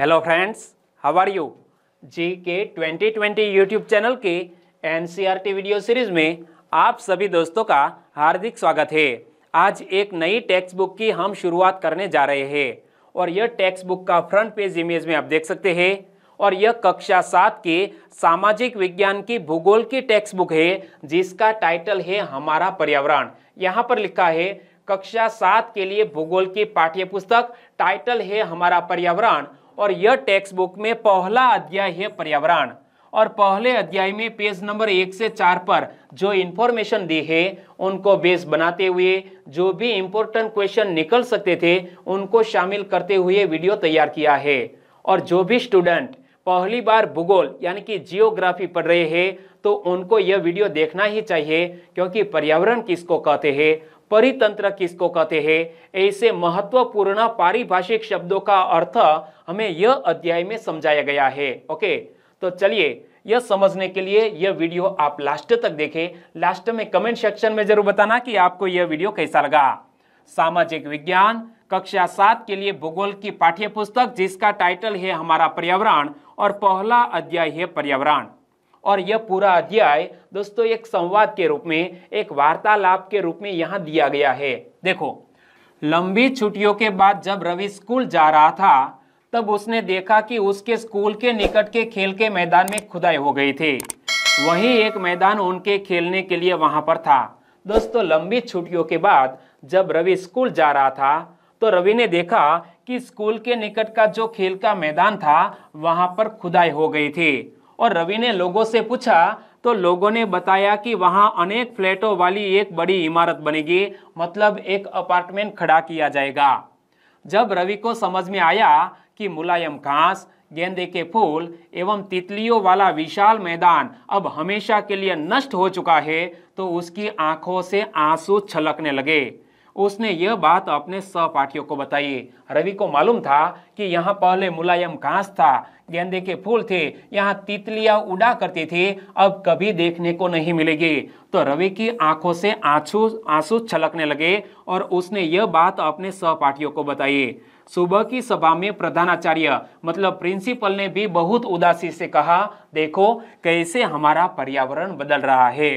hello friends how are you G K twenty twenty YouTube channel के एन video series में आप सभी दोस्तों का हार्दिक स्वागत है आज एक नई टेक्स्ट बुक की हम शुरुआत करने जा रहे हैं और यह टेक्स्ट बुक का फ्रंट पेज इमेज में आप देख सकते हैं और यह कक्षा सात के सामाजिक विज्ञान की भूगोल की टेक्स्ट बुक है जिसका टाइटल है हमारा पर्यावरण यहाँ पर लिखा है कक्षा सात के लिए भूगोल की पाठ्य पुस्तक टाइटल है हमारा पर्यावरण और यह टेक्स्ट बुक में पहला अध्याय है पर्यावरण और पहले अध्याय में पेज नंबर एक से चार पर जो इंफॉर्मेशन दी है उनको बेस बनाते हुए जो भी इम्पोर्टेंट क्वेश्चन निकल सकते थे उनको शामिल करते हुए वीडियो तैयार किया है और जो भी स्टूडेंट पहली बार भूगोल यानी कि जियोग्राफी पढ़ रहे हैं तो उनको यह वीडियो देखना ही चाहिए क्योंकि पर्यावरण किसको कहते हैं परितंत्र किसको कहते हैं ऐसे महत्वपूर्ण पारिभाषिक शब्दों का अर्थ हमें यह अध्याय में समझाया गया है ओके तो चलिए यह समझने के लिए यह वीडियो आप लास्ट तक देखें लास्ट में कमेंट सेक्शन में जरूर बताना कि आपको यह वीडियो कैसा लगा सामाजिक विज्ञान कक्षा सात के लिए भूगोल की पाठ्य पुस्तक जिसका टाइटल है हमारा पर्यावरण और पहला अध्याय है पर्यावरण और यह पूरा अध्याय दोस्तों एक संवाद के रूप में एक वार्तालाप के रूप में यहाँ दिया गया है देखो लंबी छुट्टियों के बाद जब रवि स्कूल जा रहा था तब उसने देखा कि उसके स्कूल के निकट के खेल के मैदान में खुदाई हो गई थी वही एक मैदान उनके खेलने के लिए वहां पर था दोस्तों लंबी छुट्टियों के बाद जब रवि स्कूल जा रहा था तो रवि ने देखा कि स्कूल के निकट का जो खेल का मैदान था वहां पर खुदाई हो गई थी और रवि ने लोगों से पूछा तो लोगों ने बताया कि वहाँ अनेक फ्लैटों वाली एक बड़ी इमारत बनेगी मतलब एक अपार्टमेंट खड़ा किया जाएगा जब रवि को समझ में आया कि मुलायम घास गेंदे के फूल एवं तितलियों वाला विशाल मैदान अब हमेशा के लिए नष्ट हो चुका है तो उसकी आंखों से आंसू छलकने लगे उसने यह बात अपने सहपाठियों को बताई रवि को मालूम था कि यहाँ पहले मुलायम घास था गेंदे के फूल थे यहाँ तितलियाँ उड़ा करती थी अब कभी देखने को नहीं मिलेगी तो रवि की आंखों से आंसू आंसू छलकने लगे और उसने यह बात अपने सहपाठियों को बताई सुबह की सभा में प्रधानाचार्य मतलब प्रिंसिपल ने भी बहुत उदासी से कहा देखो कैसे हमारा पर्यावरण बदल रहा है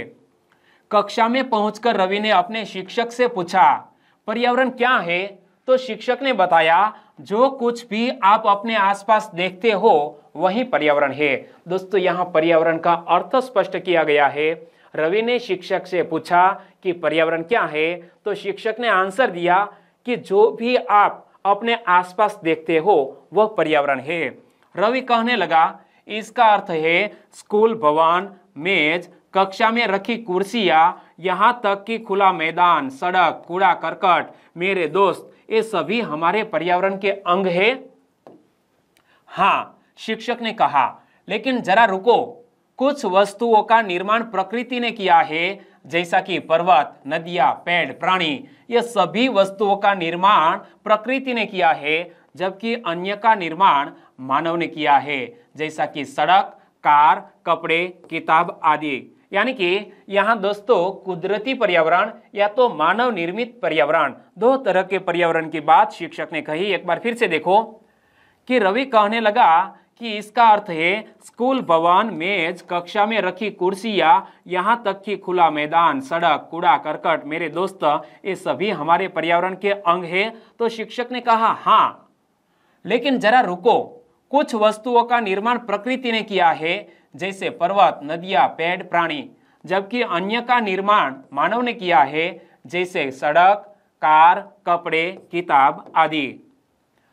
कक्षा में पहुंचकर रवि ने अपने शिक्षक से पूछा पर्यावरण क्या है तो शिक्षक ने बताया जो कुछ भी आप अपने आसपास देखते हो वही पर्यावरण है दोस्तों यहाँ पर्यावरण का अर्थ स्पष्ट किया गया है रवि ने शिक्षक से पूछा कि पर्यावरण क्या है तो शिक्षक ने आंसर दिया कि जो भी आप अपने आसपास देखते हो वह पर्यावरण है रवि कहने लगा इसका अर्थ है स्कूल भवन मेज कक्षा में रखी कुर्सियाँ यहाँ तक कि खुला मैदान सड़क कूड़ा करकट मेरे दोस्त ये सभी हमारे पर्यावरण के अंग है हाँ शिक्षक ने कहा लेकिन जरा रुको कुछ वस्तुओं का निर्माण प्रकृति ने किया है जैसा कि पर्वत नदियां पेड़ प्राणी ये सभी वस्तुओं का निर्माण प्रकृति ने किया है जबकि अन्य का निर्माण मानव ने किया है जैसा कि सड़क कार कपड़े किताब आदि यानी कि यहाँ दोस्तों कुदरती पर्यावरण या तो मानव निर्मित पर्यावरण दो तरह के पर्यावरण की बात शिक्षक ने कही एक बार फिर से देखो कि रवि कहने लगा कि इसका अर्थ है स्कूल भवन मेज कक्षा में रखी कुर्सियाँ यहाँ तक कि खुला मैदान सड़क कूड़ा करकट मेरे दोस्त ये सभी हमारे पर्यावरण के अंग है तो शिक्षक ने कहा हाँ लेकिन जरा रुको कुछ वस्तुओं का निर्माण प्रकृति ने किया है जैसे पर्वत नदियां पेड़ प्राणी जबकि अन्य का निर्माण मानव ने किया है जैसे सड़क कार कपड़े किताब आदि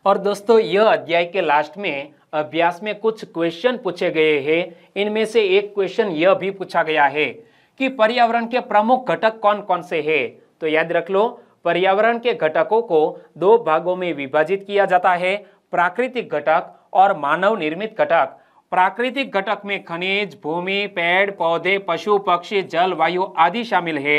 और दोस्तों यह अध्याय के लास्ट में अभ्यास में कुछ क्वेश्चन पूछे गए हैं इनमें से एक क्वेश्चन यह भी पूछा गया है कि पर्यावरण के प्रमुख घटक कौन कौन से हैं तो याद रख लो पर्यावरण के घटकों को दो भागों में विभाजित किया जाता है प्राकृतिक घटक और मानव निर्मित घटक प्राकृतिक घटक में खनिज भूमि पेड़ पौधे पशु पक्षी जल वायु आदि शामिल है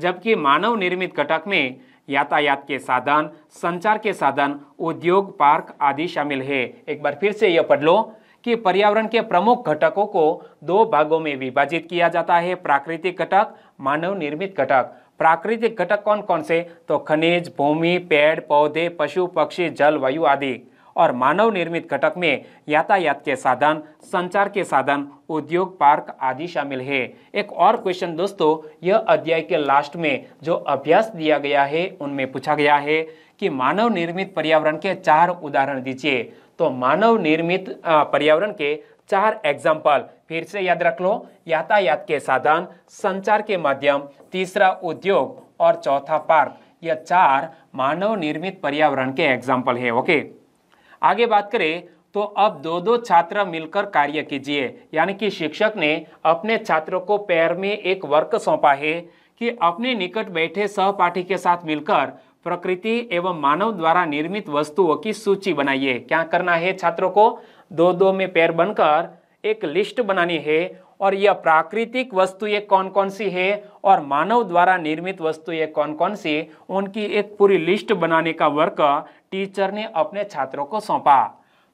जबकि मानव निर्मित घटक में यातायात के साधन संचार के साधन उद्योग पार्क आदि शामिल है एक बार फिर से यह पढ़ लो कि पर्यावरण के प्रमुख घटकों को दो भागों में विभाजित किया जाता है प्राकृतिक घटक मानव निर्मित घटक प्राकृतिक घटक कौन कौन से तो खनिज भूमि पेड़ पौधे पशु पक्षी जल वायु आदि और मानव निर्मित घटक में यातायात के साधन संचार के साधन उद्योग पार्क आदि शामिल है एक और क्वेश्चन दोस्तों यह अध्याय के लास्ट में जो अभ्यास दिया गया है उनमें पूछा गया है कि मानव निर्मित पर्यावरण के चार उदाहरण दीजिए तो मानव निर्मित पर्यावरण के चार एग्जाम्पल फिर से याद रख लो यातायात के साधन संचार के माध्यम तीसरा उद्योग और चौथा पार्क यह चार मानव निर्मित पर्यावरण के एग्जाम्पल है ओके आगे बात करें तो अब दो दो छात्र मिलकर कार्य कीजिए यानी कि शिक्षक ने अपने छात्रों को पैर में एक वर्क सौंपा है कि अपने निकट बैठे सहपाठी के साथ मिलकर प्रकृति एवं मानव द्वारा निर्मित वस्तुओं की सूची बनाइए क्या करना है छात्रों को दो दो में पैर बनकर एक लिस्ट बनानी है और यह प्राकृतिक वस्तुएं कौन कौन सी है और मानव द्वारा निर्मित वस्तुएं कौन कौन सी उनकी एक पूरी लिस्ट बनाने का वर्क टीचर ने अपने छात्रों को सौंपा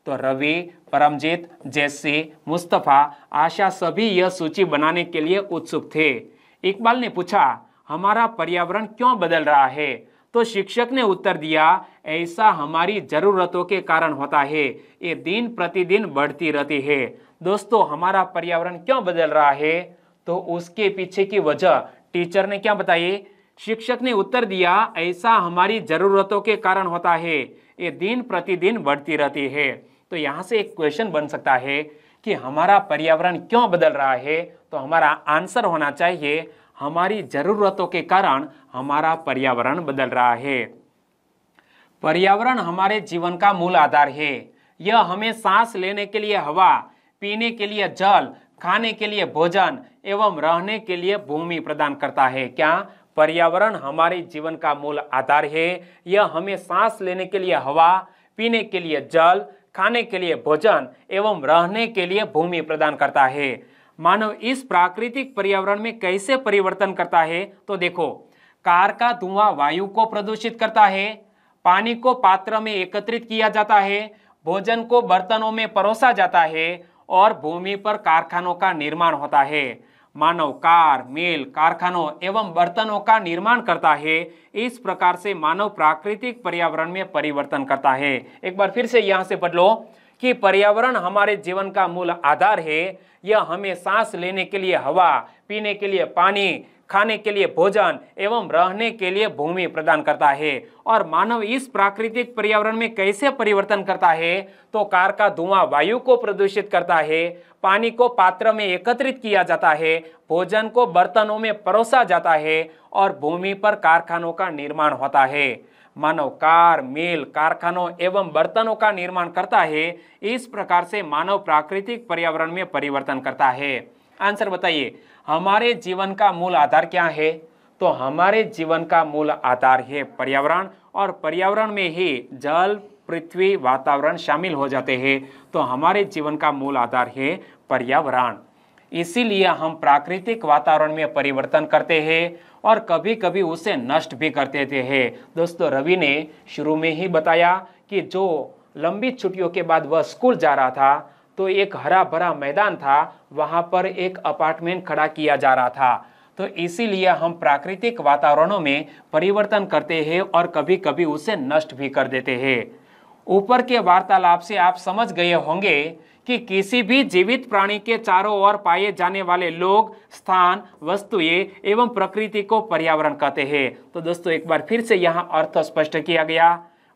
तो रवि परमजीत जैसे मुस्तफ़ा आशा सभी यह सूची बनाने के लिए उत्सुक थे इकबाल ने पूछा हमारा पर्यावरण क्यों बदल रहा है तो शिक्षक ने उत्तर दिया ऐसा हमारी ज़रूरतों के कारण होता है ये दिन प्रतिदिन बढ़ती रहती है दोस्तों हमारा पर्यावरण क्यों बदल रहा है तो उसके पीछे की वजह टीचर ने क्या बताई शिक्षक ने उत्तर दिया ऐसा हमारी ज़रूरतों के कारण होता है ये दिन प्रतिदिन बढ़ती रहती है तो यहाँ से एक क्वेश्चन बन सकता है कि हमारा पर्यावरण क्यों बदल रहा है तो हमारा आंसर होना चाहिए हमारी ज़रूरतों के कारण हमारा पर्यावरण बदल रहा है पर्यावरण हमारे जीवन का मूल आधार है यह हमें सांस लेने के लिए हवा पीने के लिए जल खाने के लिए भोजन एवं रहने के लिए भूमि प्रदान करता है क्या पर्यावरण हमारे जीवन का मूल आधार है यह हमें सांस लेने के लिए हवा पीने के लिए जल खाने के लिए भोजन एवं रहने के लिए भूमि प्रदान करता है मानव इस प्राकृतिक पर्यावरण में कैसे परिवर्तन करता है तो देखो कार का धुआं वायु को प्रदूषित करता है पानी को पात्र में एकत्रित किया जाता है भोजन को बर्तनों में परोसा जाता है और भूमि पर कारखानों का निर्माण होता है मानव कार मेल कारखानों एवं बर्तनों का निर्माण करता है इस प्रकार से मानव प्राकृतिक पर्यावरण में परिवर्तन करता है एक बार फिर से यहाँ से बदलो कि पर्यावरण हमारे जीवन का मूल आधार है यह हमें सांस लेने के लिए हवा पीने के लिए पानी खाने के लिए भोजन एवं रहने के लिए भूमि प्रदान करता है और मानव इस प्राकृतिक पर्यावरण में कैसे परिवर्तन करता है तो कार का धुआं वायु को प्रदूषित करता है पानी को पात्र में एकत्रित किया जाता है भोजन को बर्तनों में परोसा जाता है और भूमि पर कारखानों का निर्माण होता है मानव कार मिल कारखानों एवं बर्तनों का निर्माण करता है इस प्रकार से मानव प्राकृतिक पर्यावरण में परिवर्तन करता है आंसर बताइए हमारे जीवन का मूल आधार क्या है तो हमारे जीवन का मूल आधार है पर्यावरण और पर्यावरण में ही जल पृथ्वी वातावरण शामिल हो जाते हैं तो हमारे जीवन का मूल आधार है पर्यावरण इसीलिए हम प्राकृतिक वातावरण में परिवर्तन करते हैं और कभी कभी उसे नष्ट भी कर देते हैं दोस्तों रवि ने शुरू में ही बताया कि जो लंबी छुट्टियों के बाद वह स्कूल जा रहा था तो एक हरा भरा मैदान था वहाँ पर एक अपार्टमेंट खड़ा किया जा रहा था तो इसीलिए हम प्राकृतिक वातावरणों में परिवर्तन करते हैं और कभी कभी उसे नष्ट भी कर देते हैं ऊपर के वार्तालाप से आप समझ गए होंगे कि किसी भी जीवित प्राणी के चारों ओर पाए जाने वाले लोग स्थान वस्तुएं एवं प्रकृति को पर्यावरण कहते हैं तो दोस्तों एक बार फिर से यहाँ अर्थ स्पष्ट किया गया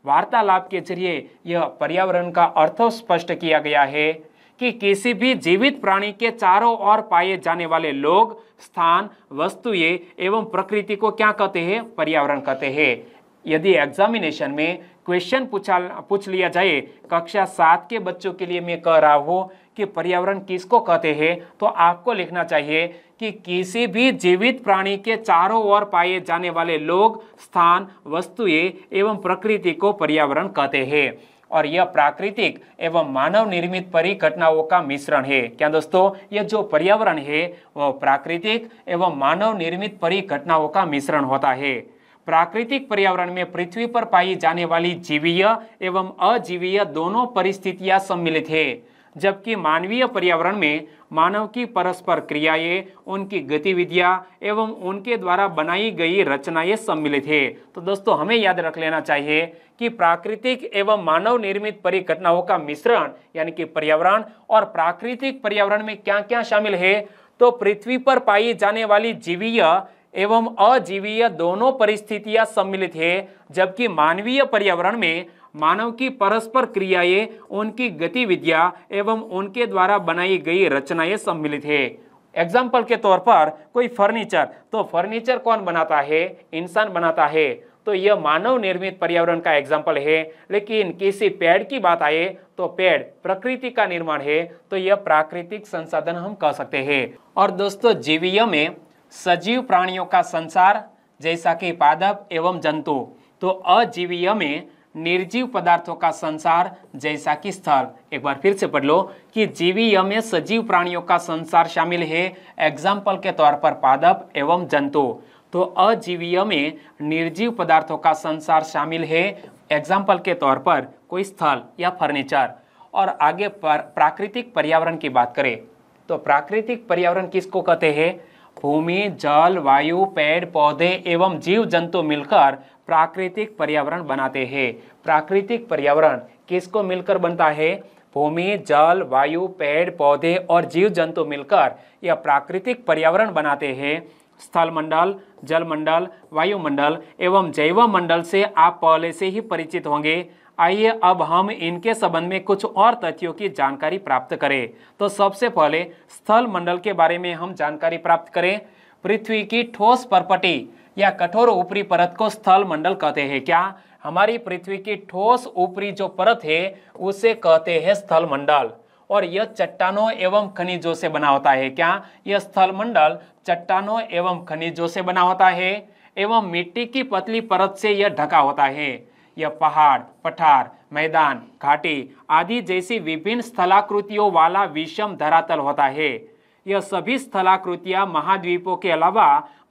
वार्तालाप के जरिए यह पर्यावरण का अर्थ स्पष्ट किया गया है कि किसी भी जीवित प्राणी के चारों ओर पाए जाने वाले लोग स्थान वस्तुएं एवं प्रकृति को क्या कहते हैं पर्यावरण कहते हैं यदि एग्जामिनेशन में क्वेश्चन पूछा पूछ लिया जाए कक्षा सात के बच्चों के लिए मैं कह रहा हूँ कि पर्यावरण किसको कहते हैं तो आपको लिखना चाहिए कि किसी भी जीवित प्राणी के चारों ओर पाए जाने वाले लोग स्थान वस्तुएं एवं प्रकृति को पर्यावरण कहते हैं और यह प्राकृतिक एवं मानव निर्मित परिघटनाओं का मिश्रण है क्या दोस्तों यह जो पर्यावरण है वह प्राकृतिक एवं मानव निर्मित परिघटनाओं का मिश्रण होता है प्राकृतिक पर्यावरण में पृथ्वी पर पाई जाने वाली जीवीय एवं अजीवीय दोनों परिस्थितियां सम्मिलित है जबकि मानवीय पर्यावरण में मानव की परस्पर क्रियाएं उनकी गतिविधियां एवं उनके द्वारा बनाई गई रचनाएं सम्मिलित है तो दोस्तों हमें याद रख लेना चाहिए कि प्राकृतिक एवं मानव निर्मित परिघटनाओं का मिश्रण यानी कि पर्यावरण और प्राकृतिक पर्यावरण में क्या क्या शामिल है तो पृथ्वी पर पाई जाने वाली जीवीय एवं अजीवीय दोनों परिस्थितियां सम्मिलित है जबकि मानवीय पर्यावरण में मानव की परस्पर क्रियाएं उनकी गतिविधियां एवं उनके द्वारा बनाई गई रचनाएं सम्मिलित है एग्जाम्पल के तौर पर कोई फर्नीचर तो फर्नीचर कौन बनाता है इंसान बनाता है तो यह मानव निर्मित पर्यावरण का एग्जाम्पल है लेकिन किसी पेड़ की बात आए तो पेड़ प्रकृति का निर्माण है तो यह प्राकृतिक संसाधन हम कह सकते हैं और दोस्तों जीवीय में सजीव प्राणियों का संसार जैसा कि पादप एवं जंतु तो अजीवीय में निर्जीव पदार्थों का संसार जैसा कि स्थल एक बार फिर से पढ़ लो कि जीवीय में सजीव प्राणियों का संसार शामिल है एग्जाम्पल के तौर पर पादप एवं जंतु तो अजीवीय में निर्जीव पदार्थों का संसार शामिल है एग्जाम्पल के तौर पर कोई स्थल या फर्नीचर और आगे पर प्राकृतिक पर्यावरण की बात करें तो प्राकृतिक पर्यावरण किसको कहते हैं भूमि जल वायु पेड़ पौधे एवं जीव जंतु मिलकर प्राकृतिक पर्यावरण बनाते हैं प्राकृतिक पर्यावरण किसको मिलकर बनता है भूमि जल वायु पेड़ पौधे और जीव जंतु मिलकर यह प्राकृतिक पर्यावरण बनाते हैं स्थलमंडल जलमंडल वायुमंडल एवं जैव मंडल से आप पहले से ही परिचित होंगे आइए अब हम इनके संबंध में कुछ और तथ्यों की जानकारी प्राप्त करें तो सबसे पहले स्थल मंडल के बारे में हम जानकारी प्राप्त करें पृथ्वी की ठोस परपटी या कठोर ऊपरी परत को स्थल मंडल कहते हैं क्या हमारी पृथ्वी की ठोस ऊपरी जो परत है उसे कहते हैं स्थल मंडल और यह चट्टानों एवं खनिजों से बना होता है क्या यह स्थल मंडल चट्टानों एवं खनिजों से बना होता है एवं मिट्टी की पतली परत से यह ढका होता है यह पहाड़ पठार मैदान घाटी आदि जैसी विभिन्न स्थलाकृतियों वाला विषम धरातल होता है यह सभी स्थलाकृतियां महाद्वीपों के अलावा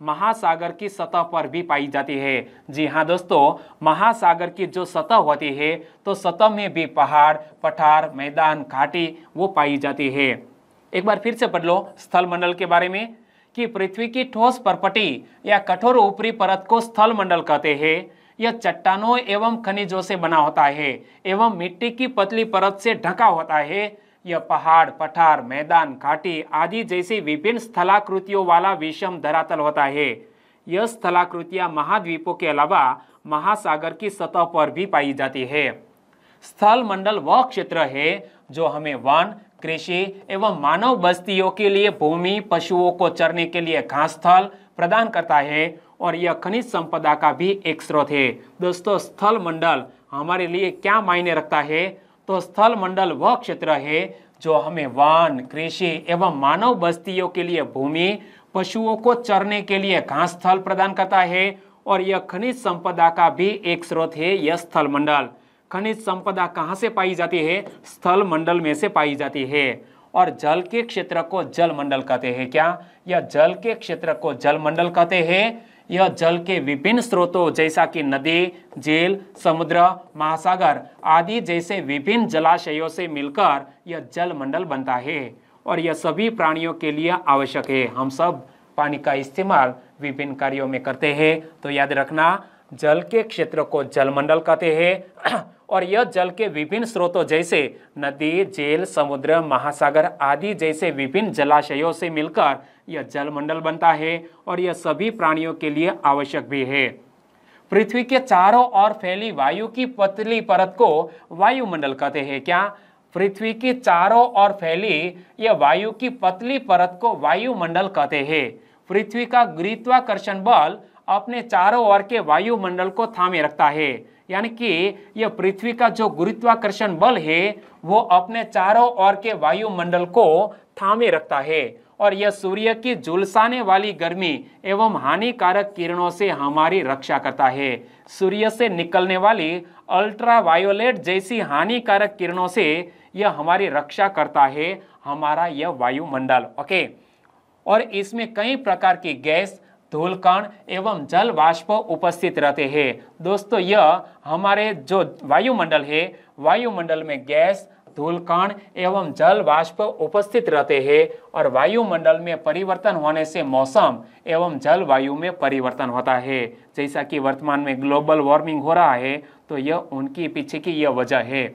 महासागर की सतह पर भी पाई जाती है जी हाँ दोस्तों महासागर की जो सतह होती है तो सतह में भी पहाड़ पठार मैदान घाटी वो पाई जाती है एक बार फिर से पढ़ लो स्थल मंडल के बारे में कि पृथ्वी की ठोस परपटी या कठोर ऊपरी परत को स्थल मंडल कहते हैं यह चट्टानों एवं खनिजों से बना होता है एवं मिट्टी की पतली परत से ढका होता है पर्वतीय पहाड़ पठार मैदान घाटी आदि जैसी विभिन्न स्थलाकृतियों वाला विषम धरातल होता है यह स्थलाकृतियां महाद्वीपों के अलावा महासागर की सतह पर भी पाई जाती है स्थल मंडल वह क्षेत्र है जो हमें वन कृषि एवं मानव बस्तियों के लिए भूमि पशुओं को चरने के लिए घास स्थल प्रदान करता है और यह खनिज संपदा का भी एक स्रोत है दोस्तों स्थल मंडल हमारे लिए क्या मायने रखता है तो स्थल मंडल वह क्षेत्र है जो हमें वन कृषि एवं मानव बस्तियों के लिए भूमि पशुओं को चरने के लिए घास स्थल प्रदान करता है और यह खनिज संपदा का भी एक स्रोत है यह स्थल मंडल खनिज संपदा कहाँ से पाई जाती है स्थल मंडल में से पाई जाती है और जल के क्षेत्र को जल मंडल कहते हैं क्या या जल के क्षेत्र को जल मंडल कहते हैं यह जल के विभिन्न स्रोतों जैसा कि नदी झील समुद्र महासागर आदि जैसे विभिन्न जलाशयों से मिलकर यह जल मंडल बनता है और यह सभी प्राणियों के लिए आवश्यक है हम सब पानी का इस्तेमाल विभिन्न कार्यों में करते हैं तो याद रखना जल के क्षेत्र को जलमंडल कहते हैं और यह जल के विभिन्न स्रोतों जैसे नदी जेल समुद्र महासागर आदि जैसे विभिन्न जलाशयों से मिलकर यह जलमंडल बनता है और यह सभी प्राणियों के लिए आवश्यक भी है पृथ्वी के चारों ओर फैली वायु की पतली परत को वायुमंडल कहते हैं क्या पृथ्वी के चारों ओर फैली यह वायु की पतली परत को वायुमंडल कहते हैं पृथ्वी का गुरुत्वाकर्षण बल अपने चारों ओर के वायुमंडल को थामे रखता है यानी कि यह पृथ्वी का जो गुरुत्वाकर्षण बल है वो अपने चारों ओर के वायुमंडल को थामे रखता है और यह सूर्य की झुलसाने वाली गर्मी एवं हानिकारक किरणों से हमारी रक्षा करता है सूर्य से निकलने वाली अल्ट्रावायोलेट जैसी हानिकारक किरणों से यह हमारी रक्षा करता है हमारा यह वायुमंडल ओके और इसमें कई प्रकार की गैस धूलकण एवं जल वाष्प उपस्थित रहते हैं दोस्तों यह हमारे जो वायुमंडल है वायुमंडल में गैस धूलकण एवं जल वाष्प उपस्थित रहते हैं और वायुमंडल में परिवर्तन होने से मौसम एवं जलवायु में परिवर्तन होता है जैसा कि वर्तमान में ग्लोबल वार्मिंग हो रहा है तो यह उनकी पीछे की यह वजह है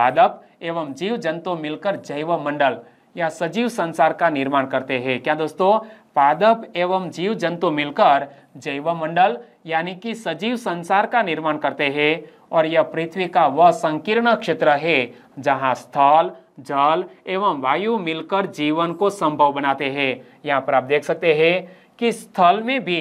पादप एवं जीव जंतु मिलकर जैव मंडल या सजीव संसार का निर्माण करते हैं क्या दोस्तों पादप एवं जीव जंतु मिलकर जैव मंडल यानी कि सजीव संसार का निर्माण करते हैं और यह पृथ्वी का वह संकीर्ण क्षेत्र है जहाँ स्थल जल एवं वायु मिलकर जीवन को संभव बनाते हैं यहाँ पर आप देख सकते हैं कि स्थल में भी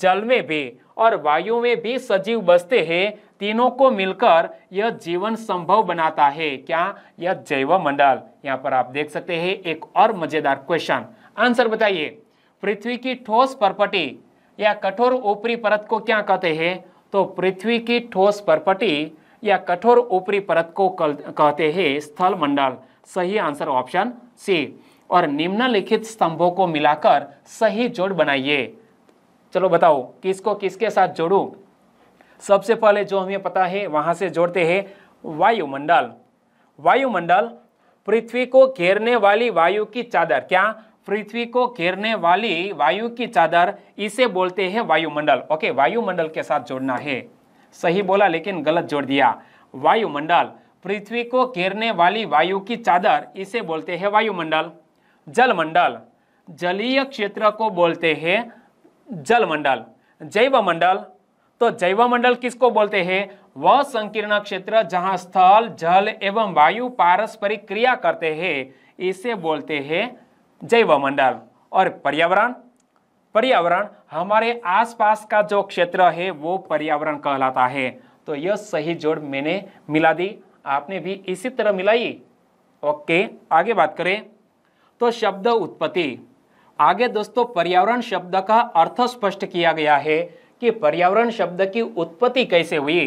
जल में भी और वायु में भी सजीव बसते हैं तीनों को मिलकर यह जीवन संभव बनाता है क्या यह जैव मंडल यहाँ पर आप देख सकते हैं एक और मजेदार क्वेश्चन आंसर बताइए पृथ्वी की ठोस परपटी या कठोर ऊपरी परत को क्या कहते हैं तो पृथ्वी की ठोस परपटी या कठोर ऊपरी परत को कहते हैं स्थल मंडल सही आंसर ऑप्शन सी और निम्नलिखित स्तंभों को मिलाकर सही जोड़ बनाइए चलो बताओ किसको किसके साथ जोड़ू सबसे पहले जो हमें पता है वहां से जोड़ते हैं वायुमंडल वायुमंडल पृथ्वी को घेरने वाली वायु की चादर क्या पृथ्वी को घेरने वाली वायु की चादर इसे बोलते हैं वायुमंडल ओके वायुमंडल के साथ जोड़ना है सही बोला लेकिन गलत जोड़ दिया वायुमंडल पृथ्वी को घेरने वाली वायु की चादर इसे बोलते हैं वायुमंडल जलमंडल जलीय क्षेत्र को बोलते हैं जलमंडल जैव मंडल तो जैव मंडल किसको बोलते हैं वह संकीर्ण क्षेत्र जहां स्थल जल एवं वायु पारस्परिक क्रिया करते हैं इसे बोलते हैं जैव मंडल और पर्यावरण पर्यावरण हमारे आसपास का जो क्षेत्र है वो पर्यावरण कहलाता है तो यह सही जोड़ मैंने मिला दी आपने भी इसी तरह मिलाई ओके आगे बात करें तो शब्द उत्पत्ति आगे दोस्तों पर्यावरण शब्द का अर्थ स्पष्ट किया गया है कि पर्यावरण शब्द की उत्पत्ति कैसे हुई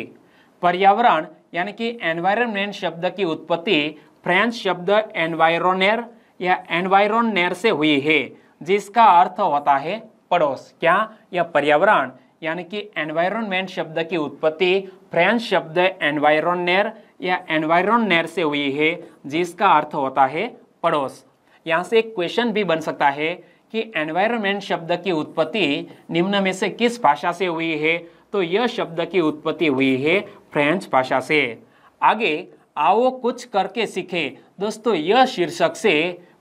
पर्यावरण यानी कि एनवायरमेंट शब्द की उत्पत्ति फ्रेंच शब्द एनवायरोनेर यह एनवायरनर से हुई है जिसका अर्थ होता है पड़ोस क्या यह पर्यावरण यानी कि एनवायरनमेंट शब्द की उत्पत्ति फ्रेंच शब्द एनवायरनर या एनवायरनर से हुई है जिसका अर्थ होता है पड़ोस यहाँ से एक क्वेश्चन भी बन सकता है कि एनवायरनमेंट शब्द की उत्पत्ति निम्न में से किस भाषा से हुई है तो यह शब्द की उत्पत्ति हुई है फ्रेंच भाषा से आगे आओ कुछ करके सीखे दोस्तों यह शीर्षक से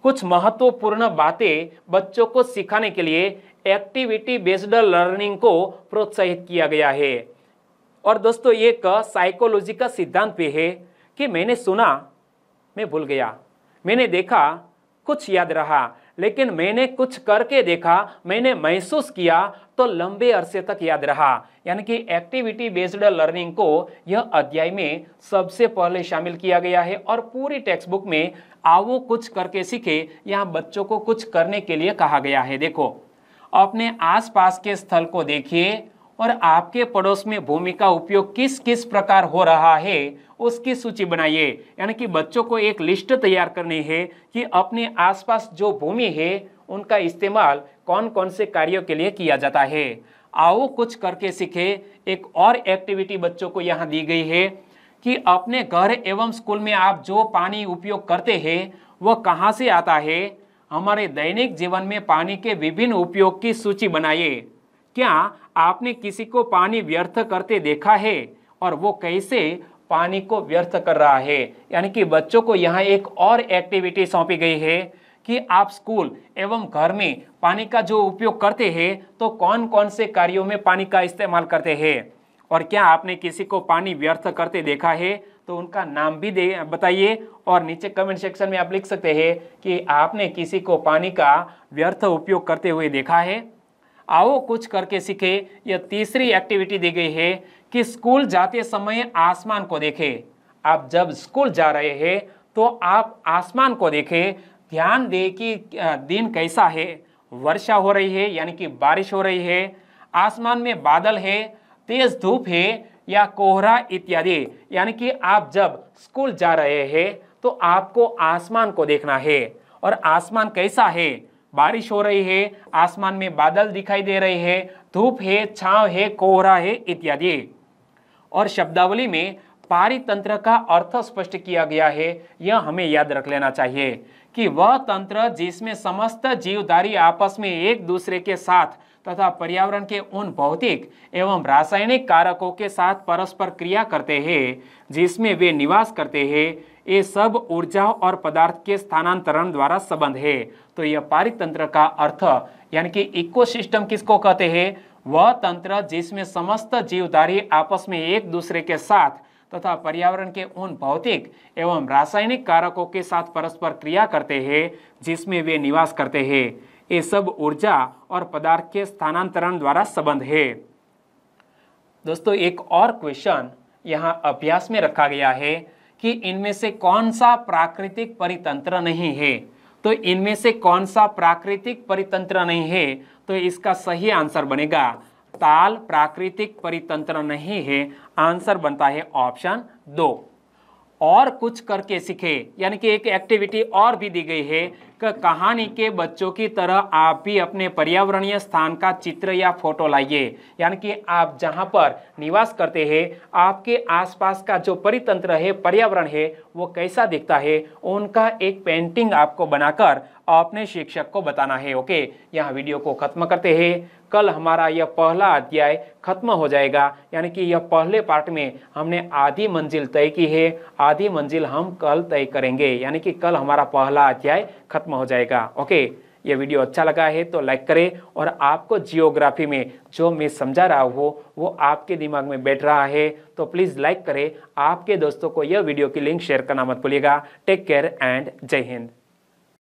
कुछ महत्वपूर्ण बातें बच्चों को सिखाने के लिए एक्टिविटी बेस्ड लर्निंग को प्रोत्साहित किया गया है और दोस्तों ये एक साइकोलॉजी का सिद्धांत भी है कि मैंने सुना मैं भूल गया मैंने देखा कुछ याद रहा लेकिन मैंने कुछ करके देखा मैंने महसूस किया तो लंबे अरसे तक याद रहा यानी कि एक्टिविटी बेस्ड लर्निंग को यह अध्याय में सबसे पहले शामिल किया गया है और पूरी टेक्स्ट बुक में आओ कुछ करके सीखे यहाँ बच्चों को कुछ करने के लिए कहा गया है देखो अपने आसपास के स्थल को देखिए और आपके पड़ोस में भूमि का उपयोग किस किस प्रकार हो रहा है उसकी सूची बनाइए यानी कि बच्चों को एक लिस्ट तैयार करनी है कि अपने आसपास जो भूमि है उनका इस्तेमाल कौन कौन से कार्यों के लिए किया जाता है आओ कुछ करके सीखे एक और एक्टिविटी बच्चों को यहाँ दी गई है कि अपने घर एवं स्कूल में आप जो पानी उपयोग करते हैं वह कहाँ से आता है हमारे दैनिक जीवन में पानी के विभिन्न उपयोग की सूची बनाइए क्या आपने किसी को पानी व्यर्थ करते देखा है और वो कैसे पानी को व्यर्थ कर रहा है यानी कि बच्चों को यहाँ एक और एक्टिविटी सौंपी गई है कि आप स्कूल एवं घर में पानी का जो उपयोग करते हैं तो कौन कौन से कार्यों में पानी का इस्तेमाल करते हैं और क्या आपने किसी को पानी व्यर्थ करते देखा है तो उनका नाम भी दे बताइए और नीचे कमेंट सेक्शन में आप लिख सकते हैं कि आपने किसी को पानी का व्यर्थ उपयोग करते हुए देखा है आओ कुछ करके सीखे यह तीसरी एक्टिविटी दी गई है कि स्कूल जाते समय आसमान को देखें आप जब स्कूल जा रहे हैं तो आप आसमान को देखें ध्यान दें कि दिन कैसा है वर्षा हो रही है यानी कि बारिश हो रही है आसमान में बादल है तेज धूप है या कोहरा इत्यादि यानी कि आप जब स्कूल जा रहे हैं तो आपको आसमान को देखना है और आसमान कैसा है बारिश हो रही है आसमान में बादल दिखाई दे रहे हैं धूप है छाव है कोहरा है इत्यादि और शब्दावली में पारितंत्र का अर्थ स्पष्ट किया गया है यह हमें याद रख लेना चाहिए कि वह तंत्र जिसमें समस्त जीवधारी आपस में एक दूसरे के साथ तथा पर्यावरण के उन भौतिक एवं रासायनिक कारकों के साथ परस्पर क्रिया करते हैं जिसमें वे निवास करते हैं ये सब ऊर्जा और पदार्थ के स्थानांतरण द्वारा संबंध है तो यह तंत्र का अर्थ यानी कि इकोसिस्टम किसको कहते हैं वह तंत्र जिसमें समस्त जीवधारी आपस में एक दूसरे के साथ तथा पर्यावरण के उन भौतिक एवं रासायनिक कारकों के साथ परस्पर क्रिया करते हैं जिसमें वे निवास करते हैं ये सब ऊर्जा और पदार्थ के स्थानांतरण द्वारा संबंध है दोस्तों एक और क्वेश्चन यहाँ अभ्यास में रखा गया है कि इनमें से कौन सा प्राकृतिक परितंत्र नहीं है तो इनमें से कौन सा प्राकृतिक परितंत्र नहीं है तो इसका सही आंसर बनेगा ताल प्राकृतिक परितंत्र नहीं है आंसर बनता है ऑप्शन दो और कुछ करके सीखे यानी कि एक एक्टिविटी और भी दी गई है कहानी के बच्चों की तरह आप भी अपने पर्यावरणीय स्थान का चित्र या फोटो लाइए यानी कि आप जहाँ पर निवास करते हैं आपके आसपास का जो परितंत्र है पर्यावरण है वो कैसा दिखता है उनका एक पेंटिंग आपको बनाकर आपने शिक्षक को बताना है ओके यहाँ वीडियो को खत्म करते हैं कल हमारा यह पहला अध्याय खत्म हो जाएगा यानी कि यह पहले पार्ट में हमने आधी मंजिल तय की है आधी मंजिल हम कल तय करेंगे यानी कि कल हमारा पहला अध्याय खत्म हो जाएगा ओके यह वीडियो अच्छा लगा है तो लाइक करें और आपको जियोग्राफी में जो मैं समझा रहा हूँ वो आपके दिमाग में बैठ रहा है तो प्लीज़ लाइक करें आपके दोस्तों को यह वीडियो की लिंक शेयर करना मत भूलिएगा टेक केयर एंड जय हिंद